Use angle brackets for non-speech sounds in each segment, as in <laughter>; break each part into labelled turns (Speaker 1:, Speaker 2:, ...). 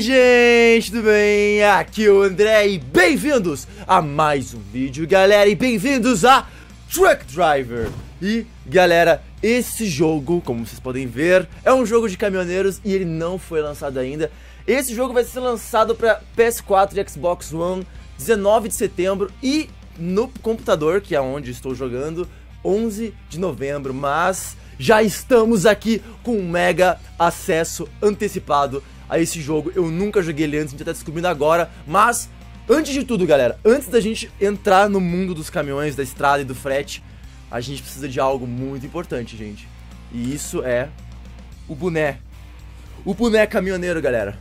Speaker 1: gente, tudo bem? Aqui é o André e bem-vindos a mais um vídeo, galera, e bem-vindos a Truck Driver. E, galera, esse jogo, como vocês podem ver, é um jogo de caminhoneiros e ele não foi lançado ainda. Esse jogo vai ser lançado para PS4 e Xbox One 19 de setembro e no computador, que é onde estou jogando, 11 de novembro, mas já estamos aqui com um mega acesso antecipado a esse jogo. Eu nunca joguei ele antes, a gente tá descobrindo agora, mas antes de tudo, galera, antes da gente entrar no mundo dos caminhões, da estrada e do frete, a gente precisa de algo muito importante, gente. E isso é o boné. O boné caminhoneiro, galera.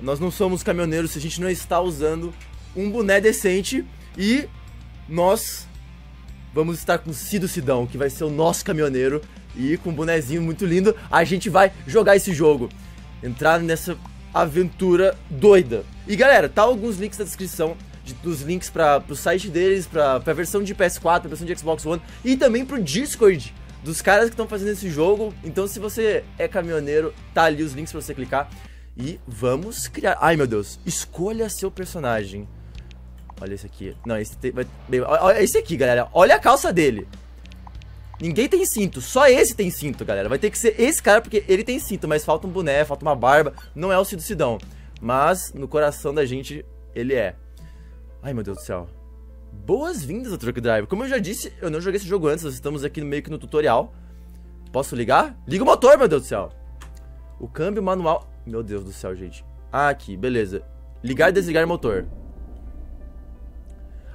Speaker 1: Nós não somos caminhoneiros se a gente não está usando um boné decente e nós vamos estar com Cido Sidão, que vai ser o nosso caminhoneiro e com um bonezinho muito lindo, a gente vai jogar esse jogo entrar nessa aventura doida. E galera, tá alguns links na descrição de, dos links para o site deles, para a versão de PS4, pra versão de Xbox One e também pro Discord dos caras que estão fazendo esse jogo. Então, se você é caminhoneiro, tá ali os links para você clicar. E vamos criar. Ai meu Deus, escolha seu personagem. Olha esse aqui. Não, esse tem... Olha esse aqui, galera. Olha a calça dele. Ninguém tem cinto, só esse tem cinto, galera. Vai ter que ser esse cara, porque ele tem cinto, mas falta um boné, falta uma barba. Não é o Cido Sidão. Mas no coração da gente, ele é. Ai, meu Deus do céu. Boas-vindas ao Truck Drive. Como eu já disse, eu não joguei esse jogo antes, nós estamos aqui meio que no tutorial. Posso ligar? Liga o motor, meu Deus do céu. O câmbio manual... Meu Deus do céu, gente. Ah, aqui, beleza. Ligar e desligar o motor.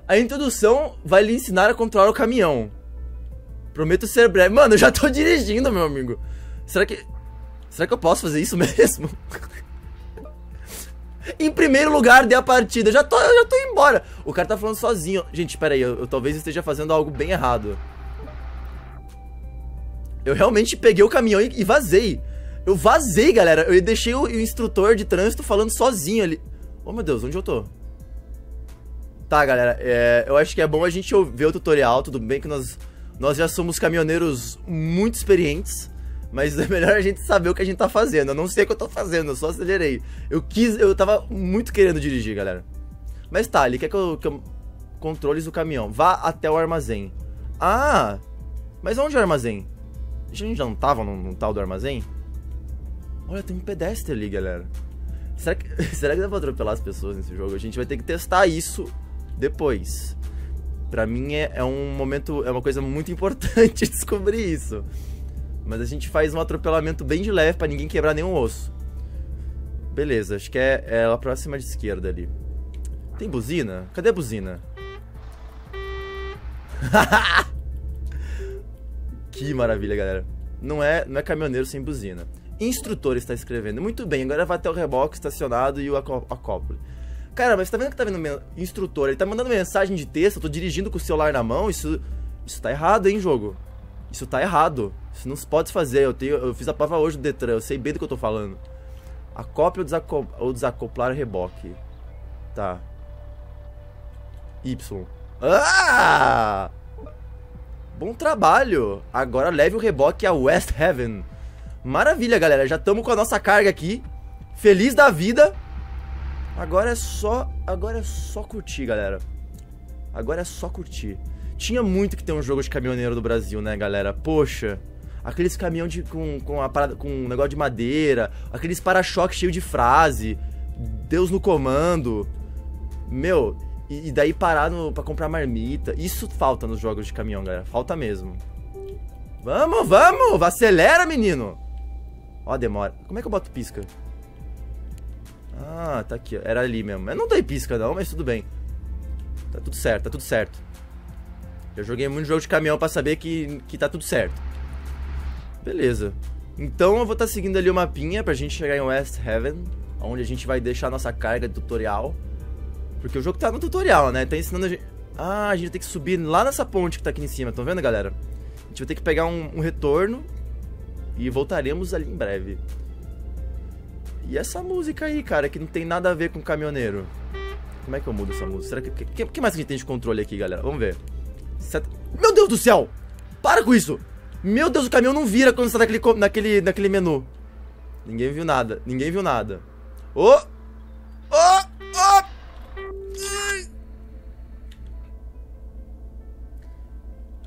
Speaker 1: A introdução vai lhe ensinar a controlar o caminhão. Prometo ser breve. Mano, eu já tô dirigindo, meu amigo. Será que. Será que eu posso fazer isso <laughs> mesmo? em primeiro lugar, dei a partida. Eu já tô, eu já tô embora. O cara tá falando sozinho. Gente, pera aí. Eu, eu talvez esteja fazendo algo bem errado. Eu realmente peguei o caminhão e, e vazei. Eu vazei, galera. Eu deixei o, o, instrutor de trânsito falando sozinho ali. Oh, meu Deus, onde eu tô? Tá, galera. É, eu acho que é bom a gente ver o tutorial. Tudo bem que nós nós já somos caminhoneiros muito experientes, mas <laughs> é melhor a gente saber o que a gente tá fazendo. Eu não sei o que eu tô fazendo, eu só acelerei. Eu quis, eu tava muito querendo dirigir, galera. Mas tá, ele quer que eu, que eu controles o caminhão. Vá até o armazém. Ah, mas onde é o armazém? A gente já não tava no, no tal do armazém? Olha, tem um pedestre ali, galera. Será que, <laughs> será que dá pra atropelar as pessoas nesse jogo? A gente vai ter que testar isso depois para mim é, é, um momento, é uma coisa muito importante <laughs> descobrir isso. Mas a gente faz um atropelamento bem de leve para ninguém quebrar nenhum osso. Beleza, acho que é, é próxima de esquerda ali. Tem buzina? Cadê a buzina? <laughs> que maravilha, galera. Não é, não é caminhoneiro sem buzina. Instrutor está escrevendo. Muito bem, agora vai até o reboque estacionado e o acó acópole. Cara, mas você tá vendo que tá vendo instrutor? Ele tá mandando mensagem de texto, eu tô dirigindo com o celular na mão, isso. Isso tá errado, hein, jogo? Isso tá errado. Isso não se pode fazer. Eu, tenho, eu fiz a prova hoje do Detran, eu sei bem do que eu tô falando. Acople ou, desaco ou desacoplar reboque. Tá. Y. Ah! Bom trabalho! Agora leve o reboque a West Heaven. Maravilha, galera. Já estamos com a nossa carga aqui. Feliz da vida. Agora é só, agora é só curtir, galera. Agora é só curtir. Tinha muito que ter um jogo de caminhoneiro do Brasil, né, galera? Poxa, aqueles caminhões de, com, com, a parada, com um negócio de madeira, aqueles para-choques cheio de frase, Deus no comando. Meu, e, e daí parar no, pra comprar marmita. Isso falta nos jogos de caminhão, galera. Falta mesmo. Vamos, vamos! Acelera, menino! Ó, demora. Como é que eu boto pisca? Ah, tá aqui, Era ali mesmo. Eu não dei pisca não, mas tudo bem. Tá tudo certo, tá tudo certo. Eu joguei muito jogo de caminhão pra saber que, que tá tudo certo. Beleza. Então eu vou estar tá seguindo ali o mapinha pra gente chegar em West Heaven, onde a gente vai deixar a nossa carga de tutorial. Porque o jogo tá no tutorial, né? Tá ensinando a gente... Ah, a gente tem que subir lá nessa ponte que tá aqui em cima, estão vendo, galera? A gente vai ter que pegar um, um retorno e voltaremos ali em breve. E essa música aí, cara, que não tem nada a ver com caminhoneiro. Como é que eu mudo essa música? Será que. O que, que, mais a gente tem de controle aqui, galera? Vamos ver. Set... Meu Deus do céu! Para com isso! Meu Deus, o caminhão não vira quando está naquele, naquele, naquele menu. Ninguém viu nada. Ninguém viu nada. Ô! Ô! Ô!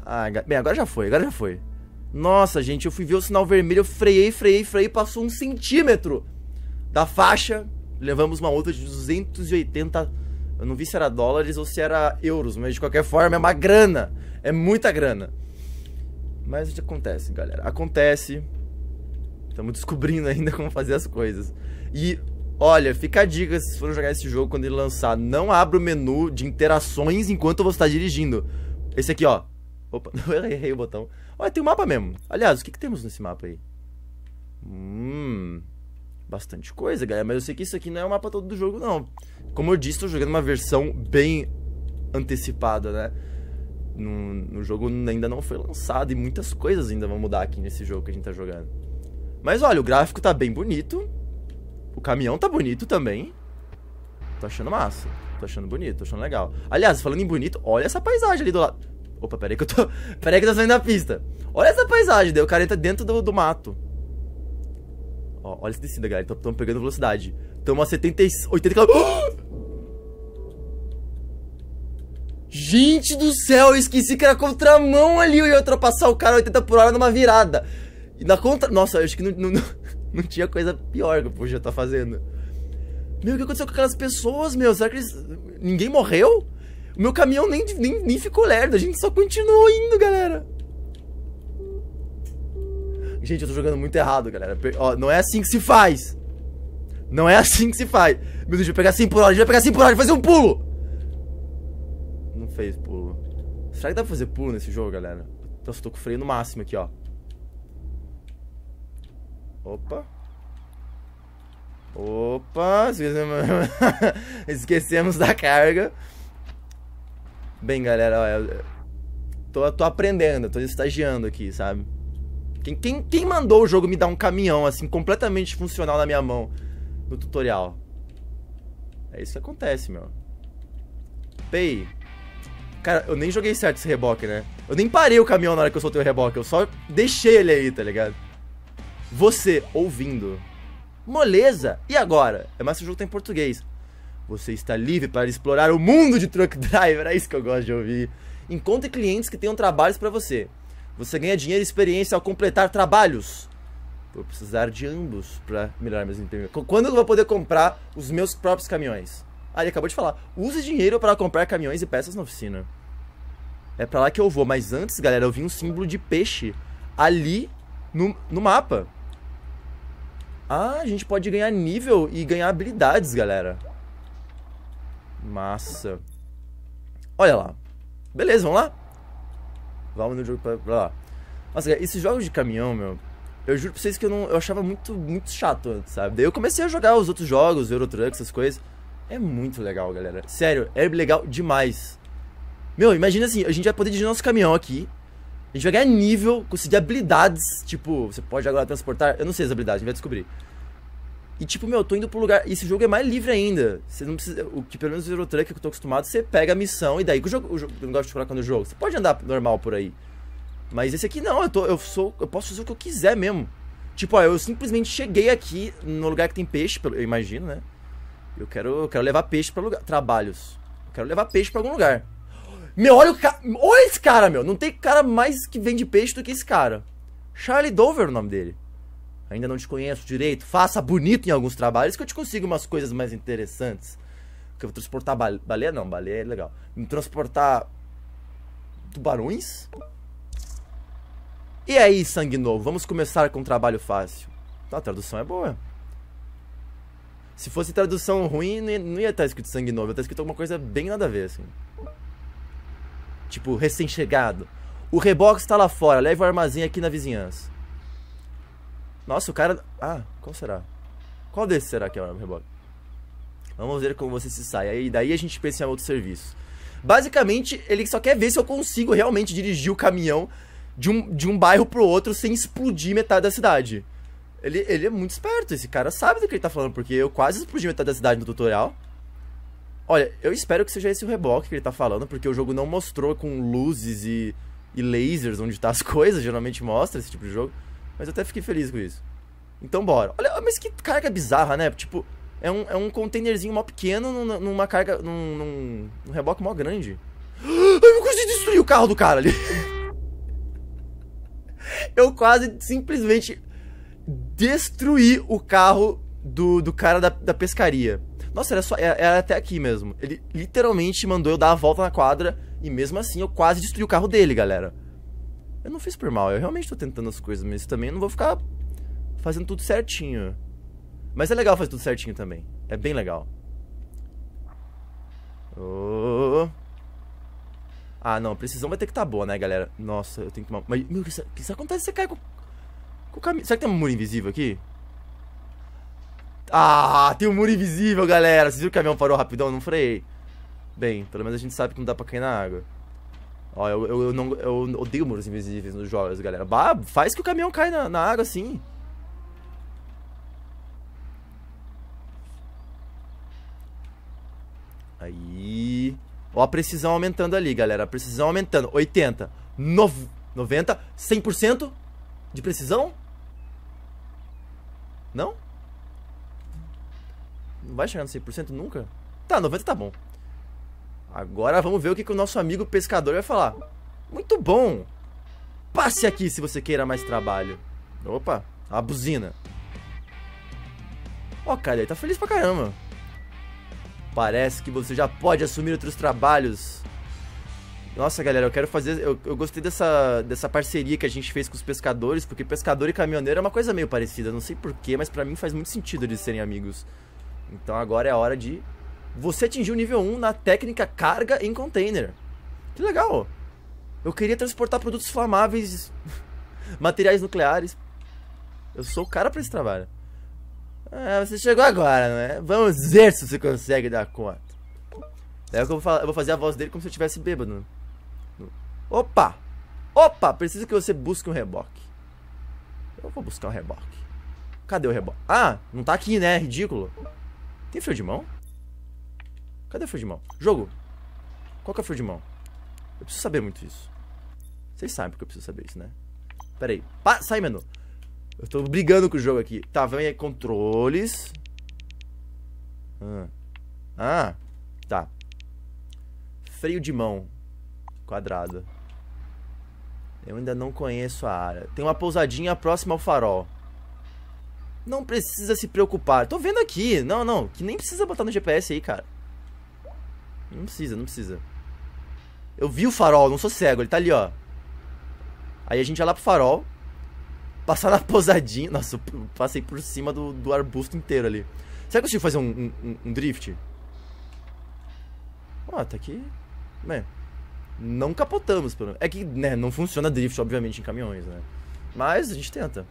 Speaker 1: Ah, bem, agora já foi, agora já foi. Nossa, gente, eu fui ver o sinal vermelho, eu freiei, freiei, freiei, passou um centímetro da então, faixa, levamos uma multa de 280. Eu não vi se era dólares ou se era euros, mas de qualquer forma é uma grana. É muita grana. Mas acontece, galera. Acontece. Estamos descobrindo ainda <laughs> como fazer as coisas. E olha, fica a dica se for jogar esse jogo quando ele lançar, não abra o menu de interações enquanto você está dirigindo. Esse aqui, ó. Opa, <laughs> eu errei o botão. Olha, tem um mapa mesmo. Aliás, o que, que temos nesse mapa aí? Hum bastante coisa, galera. Mas eu sei que isso aqui não é o mapa todo do jogo, não. Como eu disse, estou jogando uma versão bem antecipada, né? No, no, jogo ainda não foi lançado e muitas coisas ainda vão mudar aqui nesse jogo que a gente tá jogando. Mas olha, o gráfico tá bem bonito. O caminhão tá bonito também. Tô achando massa. Tô achando bonito, tô achando legal. Aliás, falando em bonito, olha essa paisagem ali do lado. Opa, peraí que eu tô. <laughs> Peraí que eu tô saindo da pista. Olha essa paisagem, daí o cara entra dentro do, do mato. Ó, olha essa descida, galera. Estamos pegando velocidade. Estamos a 70, 80 km. Oh! Gente do céu, eu esqueci que era contramão ali. Eu ia ultrapassar o cara 80 por hora numa virada. E na contra... Nossa, eu acho que não, não, <laughs> não tinha coisa pior que o já tá fazendo. Meu, o que aconteceu com aquelas pessoas, meu? Será que eles... Ninguém morreu? O meu caminhão nem, nem, nem ficou lerdo. A gente só continuou indo, galera. Gente, eu tô jogando muito errado, galera. Ó, não é assim que se faz. Não é assim que se faz. Meu Deus, vai pegar assim por hora, a gente vai pegar assim por hora, vai fazer um pulo. Não fez pulo. Será que dá pra fazer pulo nesse jogo, galera? Nossa, tô com o freio no máximo aqui, ó. Opa. Opa, <laughs> esquecemos da carga. Bem, galera, ó, eu tô, tô aprendendo, tô estagiando aqui, sabe? Quem, quem, quem mandou o jogo me dar um caminhão, assim, completamente funcional na minha mão no tutorial? É isso que acontece, meu. Pei. Cara, eu nem joguei certo esse reboque, né? Eu nem parei o caminhão na hora que eu soltei o reboque. Eu só deixei ele aí, tá ligado? Você, ouvindo. Moleza! E agora? É mais que o jogo tá em português. Você está livre para explorar o mundo de Truck Driver. É isso que eu gosto de ouvir. Encontre clientes que tenham trabalhos para você. Você ganha dinheiro e experiência ao completar trabalhos. Vou precisar de ambos para melhorar meus empregos. Quando eu vou poder comprar os meus próprios caminhões? Ah, ele acabou de falar. Use dinheiro para comprar caminhões e peças na oficina. É para lá que eu vou. Mas antes, galera, eu vi um símbolo de peixe ali no, no mapa. Ah, a gente pode ganhar nível e ganhar habilidades, galera. Massa. Olha lá. Beleza, vamos lá? vamos no jogo pra, pra lá. Nossa, cara, esses jogos de caminhão, meu, eu juro pra vocês que eu, não, eu achava muito, muito chato antes, sabe? Daí eu comecei a jogar os outros jogos, Euro Truck, essas coisas. É muito legal, galera. Sério, é legal demais. Meu, imagina assim, a gente vai poder dirigir nosso caminhão aqui. A gente vai ganhar nível, conseguir habilidades. Tipo, você pode agora transportar. Eu não sei as habilidades, a gente vai descobrir. E tipo, meu, eu tô indo pro lugar. Esse jogo é mais livre ainda. Você não precisa. O que pelo menos o Zero Truck que eu tô acostumado, você pega a missão e daí o jogo. O jogo eu não gosto de colocar no jogo. Você pode andar normal por aí. Mas esse aqui não, eu, tô, eu sou. Eu posso fazer o que eu quiser mesmo. Tipo, ó, eu simplesmente cheguei aqui no lugar que tem peixe, eu imagino, né? Eu quero, eu quero levar peixe pra lugar. Trabalhos. Eu quero levar peixe pra algum lugar. Meu, olha o cara. Olha esse cara, meu. Não tem cara mais que vende peixe do que esse cara. Charlie Dover é o nome dele ainda não te conheço direito, faça bonito em alguns trabalhos que eu te consigo umas coisas mais interessantes. Porque eu vou transportar bale... baleia, não, baleia é legal. Me transportar tubarões? E aí, sangue novo, vamos começar com um trabalho fácil. Então, a tradução é boa. Se fosse tradução ruim, não ia, não ia estar escrito sangue novo, ia estar escrito alguma coisa bem nada a ver, assim. Tipo, recém-chegado. O reboque está lá fora, leve o armazém aqui na vizinhança. Nossa, o cara. Ah, qual será? Qual desses será que é o reboque? Vamos ver como você se sai. Aí daí a gente pensa em outro serviço. Basicamente, ele só quer ver se eu consigo realmente dirigir o caminhão de um, de um bairro pro outro sem explodir metade da cidade. Ele, ele é muito esperto, esse cara sabe do que ele tá falando, porque eu quase explodi metade da cidade no tutorial. Olha, eu espero que seja esse o reboque que ele tá falando, porque o jogo não mostrou com luzes e, e lasers onde tá as <laughs> coisas, geralmente mostra esse tipo de jogo. Mas eu até fiquei feliz com isso. Então bora. Olha, mas que carga bizarra, né? Tipo, é um, é um containerzinho mó pequeno numa, carga. num, num, num reboque mó grande. <gasps> Eu quase destruí o carro do cara ali. <laughs> Eu quase simplesmente destruí o carro do, do cara da, da pescaria. Nossa, era, só, era, é, era é até aqui mesmo. Ele literalmente mandou eu dar a volta na quadra e mesmo assim eu quase destruí o carro dele, galera eu não fiz por mal, eu realmente tô tentando as coisas, mas também não vou ficar fazendo tudo certinho. Mas é legal fazer tudo certinho também. É bem legal. Oh. Ah, não. A precisão vai ter que estar tá boa, né, galera? Nossa, eu tenho que tomar... Mas, meu, o que, que isso acontece? Você cai com, com o caminho... Será que tem um muro invisível aqui? Ah, tem um muro invisível, galera. Vocês viram que o caminhão parou rapidão? Não freiei. Bem, pelo menos a gente sabe que não dá pra cair na água. Ó, eu, eu, eu, não, eu odeio muros invisíveis nos jogos, galera. Bah, faz que o caminhão cai na, na água assim. Aí. Ó a precisão aumentando ali, galera. A precisão aumentando. 80, 9, 90, 100% de precisão? Não? Não vai chegar no 100% nunca? Tá, 90 tá bom. Agora vamos ver o que, que o nosso amigo pescador vai falar. Muito bom! Passe aqui se você queira mais trabalho. Opa, a buzina. Ó, oh, cara, ele tá feliz pra caramba. Parece que você já pode assumir outros trabalhos. Nossa, galera, eu quero fazer. Eu, eu gostei dessa, dessa parceria que a gente fez com os pescadores, porque pescador e caminhoneiro é uma coisa meio parecida. Não sei porquê, mas para mim faz muito sentido eles serem amigos. Então agora é a hora de você atingiu o nível 1 na técnica carga em container. Que legal! Eu queria transportar produtos flamáveis, <laughs> materiais nucleares. Eu sou o cara para esse trabalho. Ah, você chegou agora, não é? Vamos ver se você consegue dar conta. É o que eu vou, falar, eu vou fazer a voz dele como se eu estivesse bêbado. Opa! Opa! Preciso que você busque um reboque. Eu vou buscar um reboque. Cadê o reboque? Ah, não tá aqui, né? Ridículo. Tem fio de mão? Cadê o fio de mão? Jogo! Qual que é o fio de mão? Eu preciso saber muito isso. Vocês sabem porque eu preciso saber isso, né? Pera aí. Pa sai, menu! Eu tô brigando com o jogo aqui. Tá, vem aí. Controles. Ah. ah. Tá. Freio de mão. Quadrado. Eu ainda não conheço a área. Tem uma pousadinha próxima ao farol. Não precisa se preocupar. Tô vendo aqui. Não, não. Que nem precisa botar no GPS aí, cara. Não precisa, não precisa. Eu vi o farol, não sou cego, ele tá ali, ó. Aí a gente ia lá pro farol, passar na <laughs> posadinha Nossa, eu passei por cima do, do arbusto inteiro ali. Será que eu consigo fazer um, um, um drift? Ó, ah, tá aqui. Man, não capotamos, pelo menos. É que, né, não funciona drift, obviamente, em caminhões, né? Mas a gente tenta.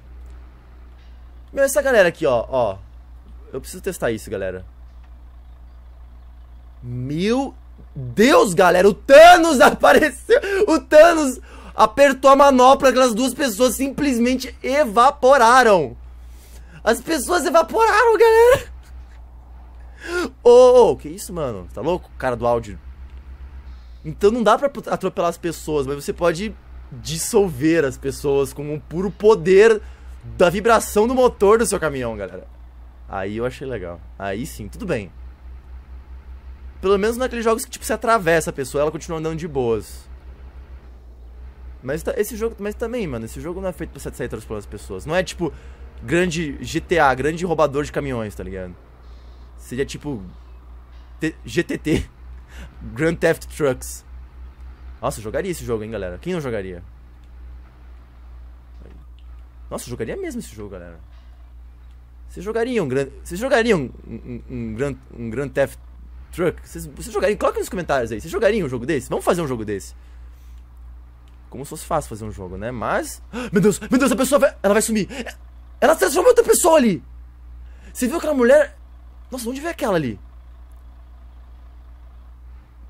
Speaker 1: Meu, essa galera aqui, ó, ó. Eu preciso testar isso, galera. Meu Deus, galera, o Thanos <laughs> apareceu. O Thanos apertou a manopla, aquelas duas pessoas simplesmente evaporaram. As pessoas evaporaram, galera. Ô, oh, oh, que isso, mano? Tá louco? Cara do áudio. Então não dá pra atropelar as pessoas, mas você pode dissolver as pessoas com o puro poder da vibração do motor do seu caminhão, galera. Aí eu achei legal. Aí sim, tudo bem. Pelo menos naqueles jogos que, tipo, você atravessa a pessoa, ela continua andando de boas. Mas esse jogo, mas também, mano, esse jogo não é feito pra você sair atropelando as pessoas. Não é tipo grande GTA, grande roubador de caminhões, tá ligado? Seria tipo T GTT, <laughs> Grand Theft Trucks. Nossa, eu jogaria esse jogo, hein, galera? Quem não jogaria? Nossa, eu jogaria mesmo esse jogo, galera. Vocês jogariam um Grand, vocês um, um, um, um Grand, um Grand Theft Truck, vocês, vocês jogariam? Coloquem nos comentários aí. Vocês jogariam um jogo desse? Vamos fazer um jogo desse. Como se fosse fácil fazer um jogo, né? Mas. <gasps> Meu Deus, meu Deus, a pessoa vai. Ela vai sumir. Ela se transformou outra pessoa ali. Você viu aquela mulher. Nossa, onde veio aquela ali?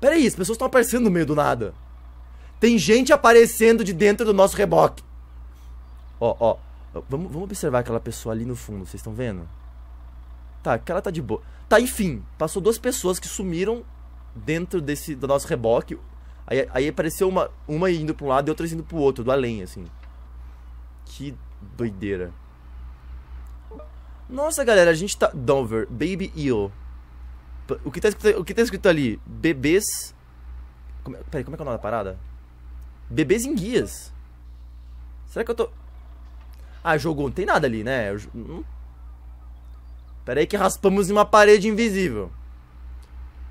Speaker 1: Pera aí, as pessoas estão aparecendo no meio do nada. Tem gente aparecendo de dentro do nosso reboque. Ó, ó. Vamos, vamos observar aquela pessoa ali no fundo, vocês estão vendo? Tá, aquela tá de boa. Tá, enfim, passou duas pessoas que sumiram dentro desse do nosso reboque. Aí, aí apareceu uma, uma indo pra um lado e outra indo pro outro, do além, assim. Que doideira. Nossa, galera, a gente tá... Dover, Baby Eel. O que tá escrito, o que tá escrito ali? Bebês... Como, é, peraí, como é que é o nome da parada? Bebês em guias. Será que eu tô... Ah, jogo... Não tem nada ali, né? Eu, não Pera aí que raspamos em uma parede invisível.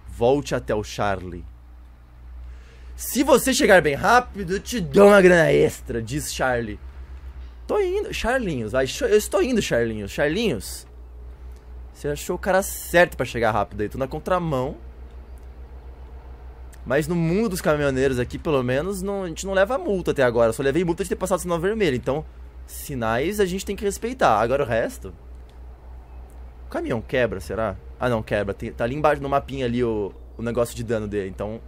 Speaker 1: Volte até o Charlie. Se você chegar bem rápido, eu te dou uma grana extra, diz Charlie. Tô indo, Charlinhos, vai, eu estou indo, Charlinhos. Charlinhos, você achou o cara certo para chegar rápido aí, tô na contramão. Mas no mundo dos caminhoneiros aqui, pelo menos, não, a gente não leva multa até agora. Só levei multa de ter passado sinal vermelho. Então, sinais a gente tem que respeitar. Agora o resto. O caminhão quebra, será? Ah, não, quebra. Tem, tá ali embaixo no mapinha ali o, o negócio de dano dele, então...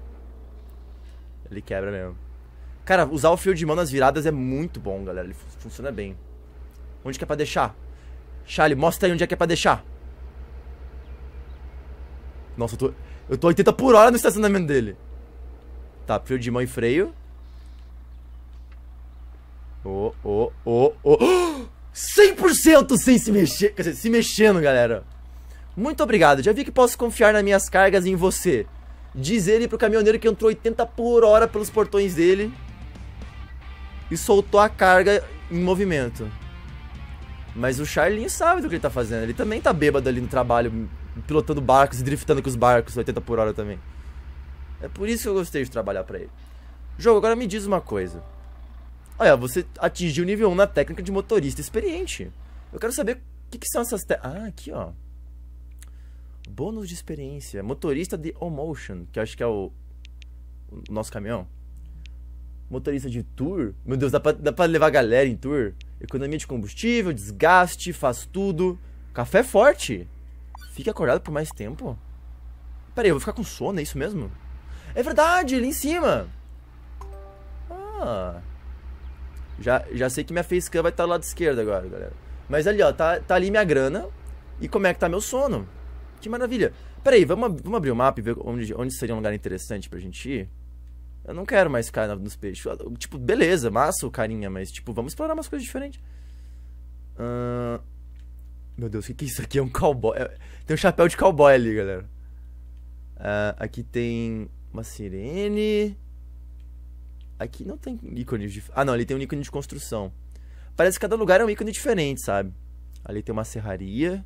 Speaker 1: Ele quebra mesmo. Cara, usar o fio de mão nas viradas é muito bom, galera. Ele funciona bem. Onde que é pra deixar? Charlie, mostra aí onde é que é pra deixar. Nossa, eu tô... Eu tô 80 por hora no estacionamento dele. Tá, fio de mão e freio. Ô, ô, ô, ô... <gasps> 100% sem se mexer, quer dizer, se mexendo, galera. Muito obrigado, já vi que posso confiar nas minhas cargas e em você. Diz ele pro caminhoneiro que entrou 80 por hora pelos portões dele e soltou a carga em movimento. Mas o Charlinho sabe do que ele tá fazendo, ele também tá bêbado ali no trabalho, pilotando barcos e driftando com os barcos 80 por hora também. É por isso que eu gostei de trabalhar pra ele. Jogo, agora me diz uma coisa. Olha, você atingiu o nível 1 na técnica de motorista experiente. Eu quero saber o que, que, são essas... Te... Ah, aqui, ó. Bônus de experiência. Motorista de Omotion, que acho que é o, o nosso caminhão. Motorista de tour. Meu Deus, dá pra, dá pra levar a galera em tour? Economia de combustível, desgaste, faz tudo. Café é forte. Fica acordado por mais tempo. Pera aí, eu vou ficar com sono, é isso mesmo? É verdade, ali em cima. Ah... Já, já sei que minha facecam vai estar tá do lado esquerdo agora, galera. Mas ali, ó, tá, tá ali minha grana e como é que tá meu sono. Que maravilha. Peraí, vamos, vamos abrir o um mapa e ver onde, onde seria um lugar interessante pra gente ir? Eu não quero mais ficar nos peixes. Tipo, beleza, massa o carinha, mas tipo, vamos explorar umas coisas diferentes. Uh... Meu Deus, o que, é isso aqui? É um cowboy. É, tem um chapéu de cowboy ali, galera. Uh, aqui tem uma sirene. Aqui não tem ícones de... Ah, não, ali tem um ícone de construção. Parece que cada lugar é um ícone diferente, sabe? Ali tem uma serraria.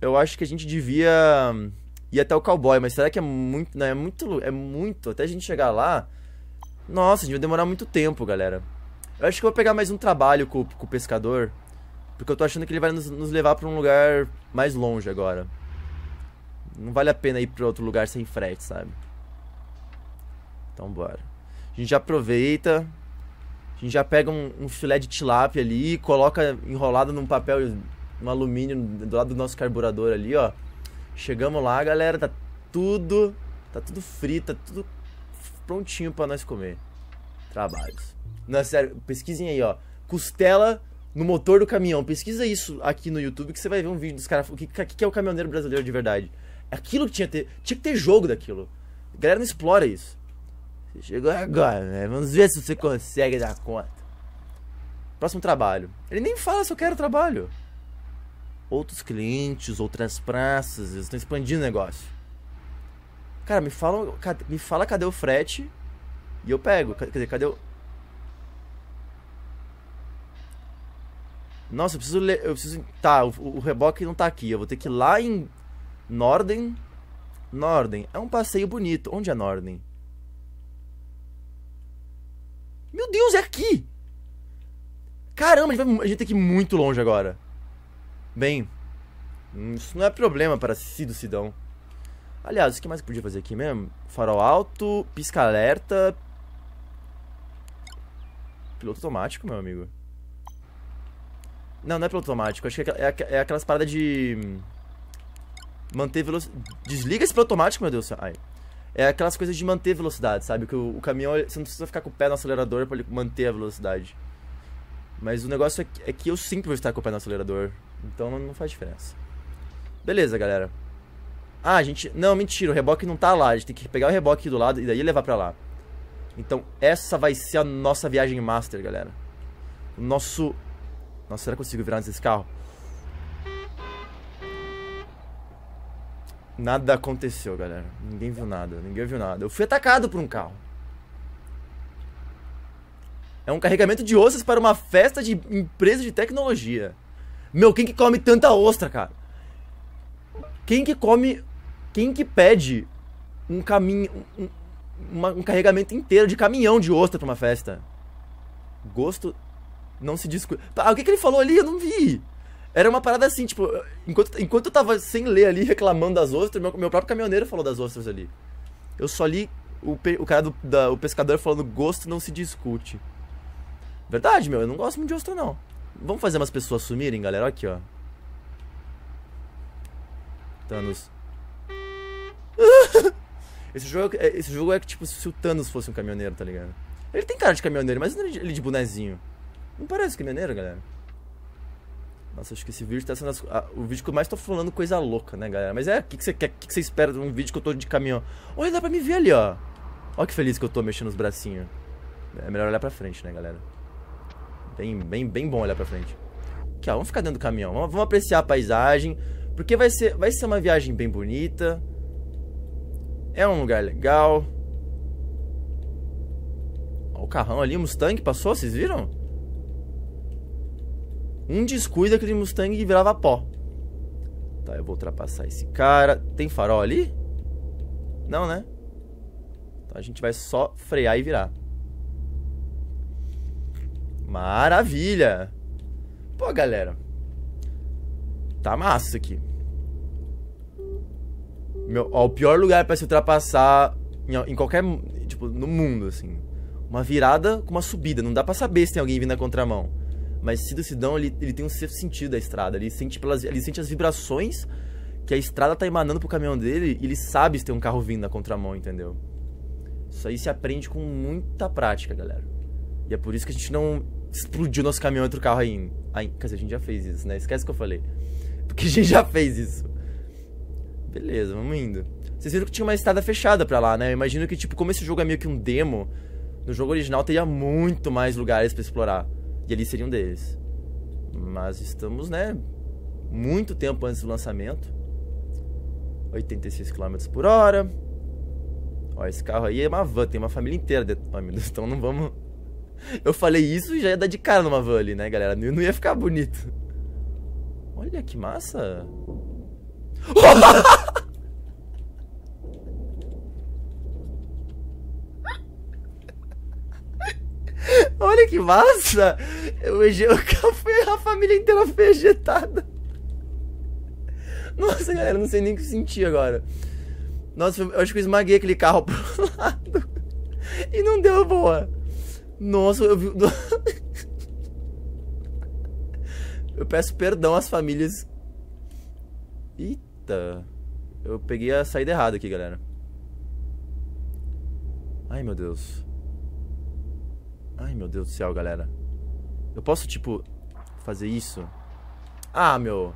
Speaker 1: Eu acho que a gente devia ir até o cowboy, mas será que é muito... Não, é muito... É muito... Até a gente chegar lá... Nossa, a gente vai demorar muito tempo, galera. Eu acho que eu vou pegar mais um trabalho com, com o pescador. Porque eu tô achando que ele vai nos, nos levar pra um lugar mais longe agora. Não vale a pena ir pra outro lugar sem frete, sabe? Então bora. A gente já aproveita, a gente já pega um, um filé de tilápia ali, coloca enrolado num papel, num alumínio do lado do nosso carburador ali, ó. Chegamos lá, galera, tá tudo, tá tudo frito, tá tudo prontinho para nós comer. Trabalhos. Não, é sério, pesquisem aí, ó. Costela no motor do caminhão. Pesquisa isso aqui no YouTube que você vai ver um vídeo dos caras. O que, que é o caminhoneiro brasileiro de verdade? Aquilo que tinha que ter. Tinha que ter jogo daquilo. A galera não explora isso. Você chegou agora, né? Vamos ver se você consegue dar conta. Próximo trabalho. Ele nem fala se eu quero trabalho. Outros clientes, outras praças, eles estão expandindo o negócio. Cara, me fala, me fala cadê o frete e eu pego. Quer dizer, cadê o. Nossa, eu preciso ler. Eu preciso. Tá, o, o reboque não tá aqui. Eu vou ter que ir lá em Norden. Norden. É um passeio bonito. Onde é Norden? Meu Deus, é aqui! Caramba, a gente, vai, a gente tem que ir muito longe agora. Bem, hum, isso não é problema para Cido Sidão. Aliás, o que mais eu podia fazer aqui mesmo? Farol alto, pisca-alerta... Piloto automático, meu amigo. Não, não é piloto automático. Acho que é, é, é aquelas paradas de... Hum, manter velocidade... Desliga esse piloto automático, meu Deus do céu. Ai é aquelas coisas de manter velocidade, sabe? Que o, o caminhão, você não precisa ficar com o pé no acelerador para ele manter a velocidade. Mas o negócio é que, é que, eu sempre vou estar com o pé no acelerador. Então não, não, faz diferença. Beleza, galera. Ah, a gente. Não, mentira, o reboque não tá lá. A gente tem que pegar o reboque do lado e daí levar pra lá. Então essa vai ser a nossa viagem master, galera. O nosso. Nossa, será que eu consigo virar nesse carro? Nada aconteceu, galera. Ninguém viu nada, ninguém viu nada. Eu fui atacado por um carro. É um carregamento de ostras para uma festa de empresa de tecnologia. Meu, quem que come tanta ostra, cara? Quem que come. Quem que pede um caminho. Um, um carregamento inteiro de caminhão de ostra para uma festa? Gosto não se discute. Ah, o que, que ele falou ali? Eu não vi. Era uma parada assim, tipo, enquanto, enquanto eu tava sem ler ali, reclamando das ostras, meu, meu próprio caminhoneiro falou das ostras ali. Eu só li o, o cara do da, o pescador falando gosto não se discute. Verdade, meu, eu não gosto muito de ostra, não. Vamos fazer umas pessoas sumirem, galera? Aqui, ó. Thanos. esse, <laughs> jogo, esse jogo é, é tipo se o Thanos fosse um caminhoneiro, tá ligado? Ele tem cara de caminhoneiro, mas ele é é de bonezinho. Não parece caminhoneiro, galera. Nossa, acho que esse vídeo tá sendo as, a, o vídeo que eu mais tô falando coisa louca, né, galera? Mas é, o que, que você quer? O que, que você espera de um vídeo que eu tô de caminhão? Olha, dá pra me ver ali, ó. Olha que feliz que eu tô mexendo os bracinhos. É melhor olhar pra frente, né, galera? Bem, bem, bem bom olhar pra frente. Aqui, ó, vamos ficar dentro do caminhão. Vamos, vamos apreciar a paisagem. Porque vai ser, vai ser uma viagem bem bonita. É um lugar legal. Ó, o carrão ali, o Mustang passou, vocês viram? Um descuido, aquele Mustang virava pó. Tá, eu vou ultrapassar esse cara. Tem farol ali? Não, né? Então a gente vai só frear e virar. Maravilha! Pô, galera. Tá massa aqui. Meu, ó, o pior lugar para se ultrapassar em, em, qualquer... Tipo, no mundo, assim. Uma virada com uma subida. Não dá pra saber se tem alguém vindo na contramão. Mas Cida Sidão, ele, ele tem um sexto sentido da estrada. Ele sente, pelas, ele sente as vibrações que a estrada tá emanando pro caminhão dele e ele sabe se tem um carro vindo na contramão, entendeu? Isso aí se aprende com muita prática, galera. E é por isso que a gente não explodiu nosso caminhão entre o carro ainda. aí. quer dizer, a gente já fez isso, né? Esquece que eu falei. <laughs> Porque a gente já fez isso. Beleza, vamos indo. Vocês viram que tinha uma estrada fechada pra lá, né? Eu imagino que, tipo, como esse jogo é meio que um demo, no jogo original teria muito mais lugares para explorar. E ali seria um deles. Mas estamos, né? Muito tempo antes do lançamento. 86 km por hora. Ó, esse carro aí é uma van, tem uma família inteira dentro do família. Então não vamos. Eu falei isso e já ia dar de cara numa van ali, né, galera? Não ia ficar bonito. Olha que massa! <laughs> que massa! Eu o café, <laughs> a família inteira foi ejetada. Nossa, galera, não sei nem o que sentir agora. Nossa, eu acho que eu esmaguei aquele carro <laughs> pro lado. E não deu boa. Nossa, eu vi. <laughs> Eu peço perdão às famílias. Eita. Eu peguei a saída errada aqui, galera. Ai, meu Deus. Ai, meu Deus do céu, galera. Eu posso, tipo, fazer isso? Ah, meu.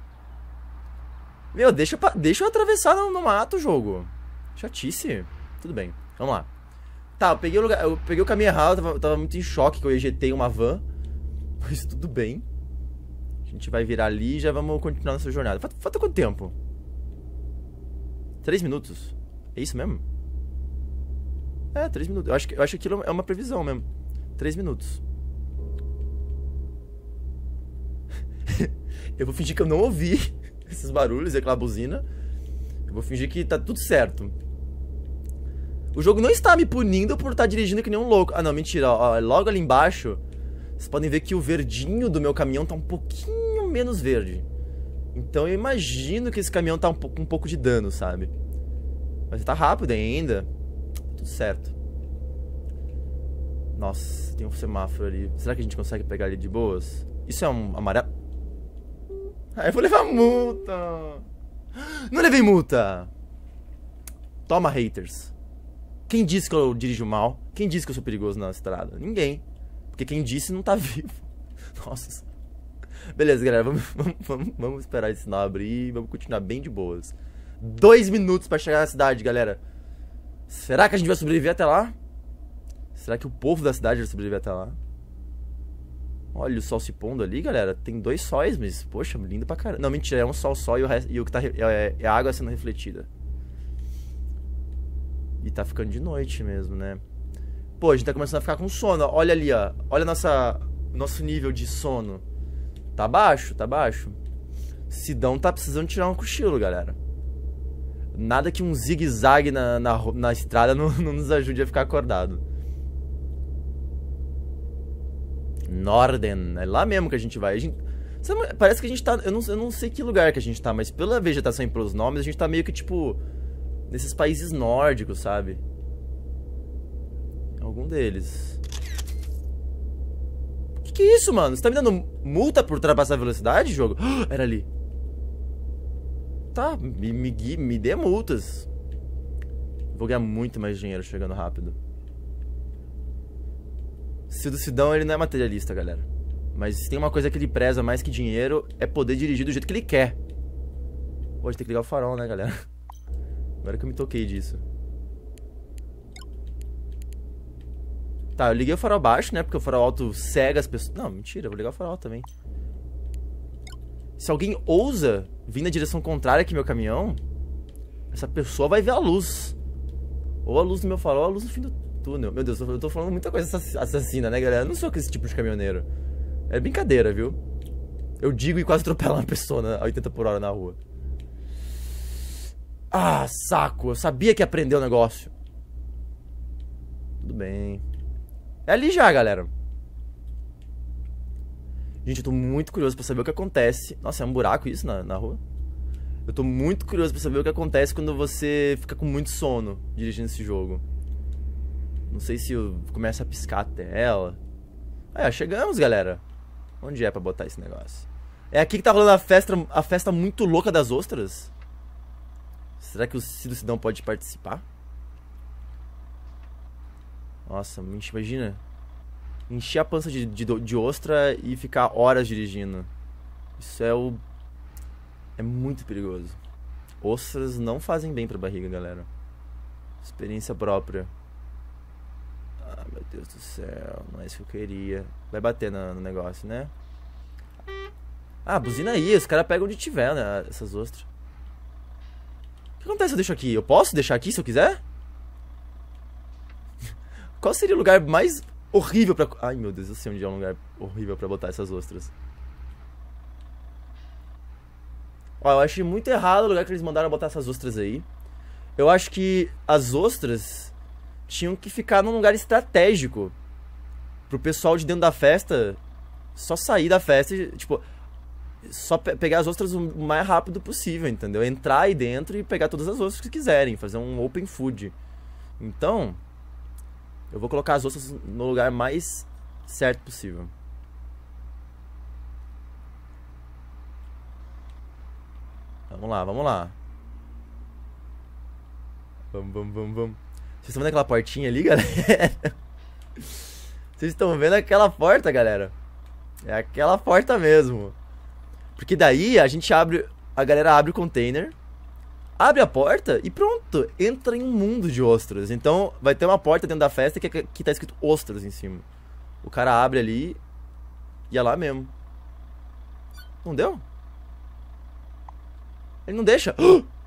Speaker 1: Meu, deixa, eu, deixa eu atravessar no, no mato o jogo. Chatice. Tudo bem, vamos lá. Tá, eu peguei o, lugar, eu peguei o caminho errado, tava, tava muito em choque que eu ejetei uma van. <laughs> Mas tudo bem. A gente vai virar ali e já vamos continuar nossa jornada. Falta, falta quanto tempo? Três minutos? É isso mesmo? É, três minutos. Eu acho, eu acho que aquilo é uma previsão mesmo. Três minutos. <laughs> eu vou fingir que eu não ouvi esses barulhos e aquela buzina. Eu vou fingir que tá tudo certo. O jogo não está me punindo por estar dirigindo que nem um louco. Ah, não, mentira. Ó, logo ali embaixo, vocês podem ver que o verdinho do meu caminhão tá um pouquinho menos verde. Então eu imagino que esse caminhão tá um, um pouco de dano, sabe? Mas tá rápido ainda. Tá tudo certo. Nossa, tem um semáforo ali. Será que a gente consegue pegar ele de boas? Isso é um amarelo? Ah, eu vou levar multa. Não levei multa. Toma, haters. Quem disse que eu dirijo mal? Quem disse que eu sou perigoso na estrada? Ninguém. Porque quem disse não tá <laughs> vivo. Nossa. Beleza, galera. Vamos, vamos, vamos esperar esse sinal abrir. Vamos continuar bem de boas. Dois minutos para chegar na cidade, galera. Será que a gente vai sobreviver até lá? Será que o povo da cidade vai sobreviver até lá? Olha o sol se pondo ali, galera. Tem dois sóis, mas, poxa, lindo pra caramba. Não, mentira, é um sol só e o, e o que tá. É, é, a água sendo refletida. E tá ficando de noite mesmo, né? Pô, a gente tá começando a ficar com sono. Olha ali, ó. Olha nossa, nosso nível de sono. Tá baixo, tá baixo. Sidão tá precisando tirar um cochilo, galera. Nada que um zigue-zague na, na, na estrada <laughs> não, não nos ajude a ficar acordado. Norden. É lá mesmo que a gente vai. A gente... Parece que a gente tá. Eu não, eu não sei que lugar que a gente tá, mas pela vegetação e pelos nomes, a gente tá meio que tipo. Nesses países nórdicos, sabe? Algum deles. Que que é isso, mano? Você tá me dando multa por ultrapassar a velocidade, jogo? <gasps> era ali. Tá, me, me, me dê multas. Vou ganhar muito mais dinheiro chegando rápido. Cido Sidão, ele não é materialista, galera. Mas se tem uma coisa que ele preza mais que dinheiro, é poder dirigir do jeito que ele quer. Pode ter que ligar o farol, né, galera? Agora que eu me toquei disso. Tá, eu liguei o farol baixo, né? Porque o farol alto cega as pessoas. Não, mentira, eu vou ligar o farol também. Se alguém ousa vir na direção contrária que meu caminhão, essa pessoa vai ver a luz. Ou a luz do meu farol, ou a luz no fim do túnel. Meu Deus, eu tô falando muita coisa assassina, né, galera? Eu não sou esse tipo de caminhoneiro. É brincadeira, viu? Eu digo e quase atropela uma pessoa né, a 80 por hora na rua. Ah, saco. Eu sabia que aprendeu aprender o negócio. Tudo bem. É ali já, galera. Gente, eu tô muito curioso pra saber o que acontece. Nossa, é um buraco isso na, na rua? Eu tô muito curioso pra saber o que acontece quando você fica com muito sono dirigindo esse jogo. Não sei se começa a piscar a tela. Aí, ó, chegamos, galera. Onde é pra botar esse negócio? É aqui que tá rolando a festa, a festa muito louca das ostras? Será que o Cido pode participar? Nossa, imagina. Encher a pança de, de, de ostra e ficar horas dirigindo. Isso é o... É muito perigoso. Ostras não fazem bem pra barriga, galera. Experiência própria. Deus do céu, não é isso que eu queria. Vai bater no, no negócio, né? Ah, buzina aí, os caras pegam onde tiver, né? Essas ostras. O que acontece se eu deixo aqui? Eu posso deixar aqui se eu quiser? <laughs> Qual seria o lugar mais horrível pra. Ai meu Deus, eu sei onde é um lugar horrível pra botar essas ostras. Ó, eu achei muito errado o lugar que eles mandaram botar essas ostras aí. Eu acho que as ostras tinham que ficar num lugar estratégico pro pessoal de dentro da festa só sair da festa e, tipo, só pe pegar as ostras o mais rápido possível, entendeu? Entrar aí dentro e pegar todas as ostras que quiserem, fazer um open food. Então, eu vou colocar as ostras no lugar mais certo possível. Vamos lá, vamos lá. Vamos, vamos, vamos, vamos. Vocês estão vendo aquela portinha ali, <laughs> galera? Vocês estão vendo aquela porta, galera? É aquela porta mesmo. Porque daí a gente abre. A galera abre o container, abre a porta e pronto. Entra em um mundo de ostras. Então vai ter uma porta dentro da festa que, é que tá escrito ostras em cima. O cara abre ali e é lá mesmo. Não deu? Ele não deixa. <gasps> Ah!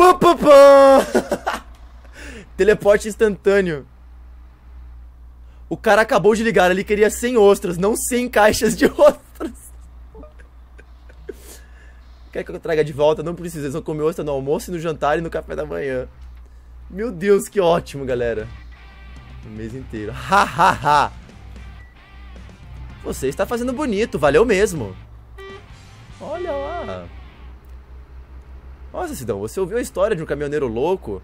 Speaker 1: Pum, pum, pum. Teleporte instantâneo. O cara acabou de ligar, ele queria 100 ostras, não 100 caixas de <laughs> ostras. Quer que eu traga de volta? Não precisa, eles vão comer ostra no almoço, no jantar e no café da manhã. Meu Deus, que ótimo, galera. O mês inteiro. Ha, ha, ha. Você está fazendo bonito, valeu mesmo. Olha lá. Nossa, Sidão, você ouviu a história de um caminhoneiro louco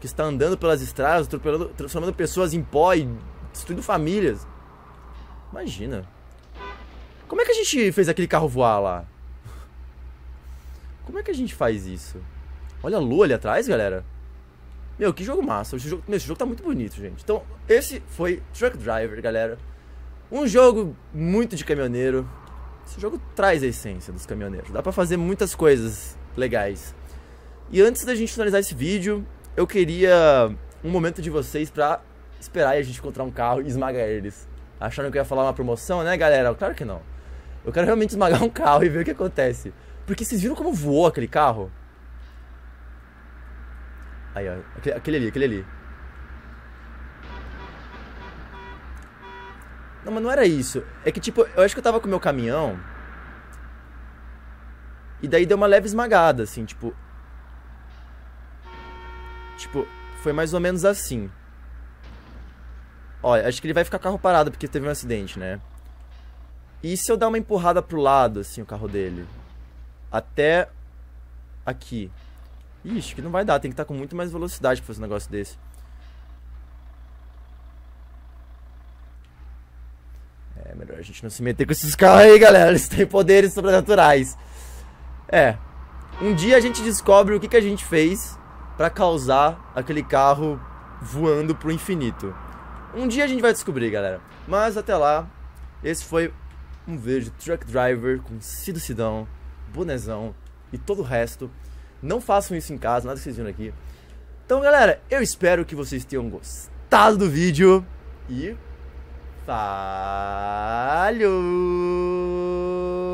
Speaker 1: que está andando pelas estradas, transformando pessoas em pó e destruindo famílias? Imagina. Como é que a gente fez aquele carro voar lá? Como é que a gente faz isso? Olha a lua ali atrás, galera. Meu, que jogo massa. Esse jogo, meu, esse jogo tá muito bonito, gente. Então, esse foi Truck Driver, galera. Um jogo muito de caminhoneiro. Esse jogo traz a essência dos caminhoneiros. Dá para fazer muitas coisas legais. E antes da gente finalizar esse vídeo, eu queria um momento de vocês pra esperar a gente encontrar um carro e esmagar eles. Acharam que eu ia falar uma promoção, né, galera? Claro que não. Eu quero realmente esmagar um carro e ver o que acontece. Porque vocês viram como voou aquele carro? Aí, ó. Aquele, aquele ali, aquele ali. Não, mas não era isso. É que, tipo, eu acho que eu tava com o meu caminhão. E daí deu uma leve esmagada, assim, tipo. Tipo, foi mais ou menos assim. Olha, acho que ele vai ficar carro parado porque teve um acidente, né? E se eu dar uma empurrada pro lado, assim, o carro dele? Até aqui. Ixi, que não vai dar. Tem que estar tá com muito mais velocidade pra fazer um negócio desse. É, melhor a gente não se meter com esses carros aí, galera. Eles têm poderes sobrenaturais. É. Um dia a gente descobre o que, que a gente fez para causar aquele carro voando pro infinito. Um dia a gente vai descobrir, galera. Mas até lá, esse foi um vídeo Truck Driver com Cido Sidão, Bonezão e todo o resto. Não façam isso em casa, nada que vocês viram aqui. Então, galera, eu espero que vocês tenham gostado do vídeo e... Falhou!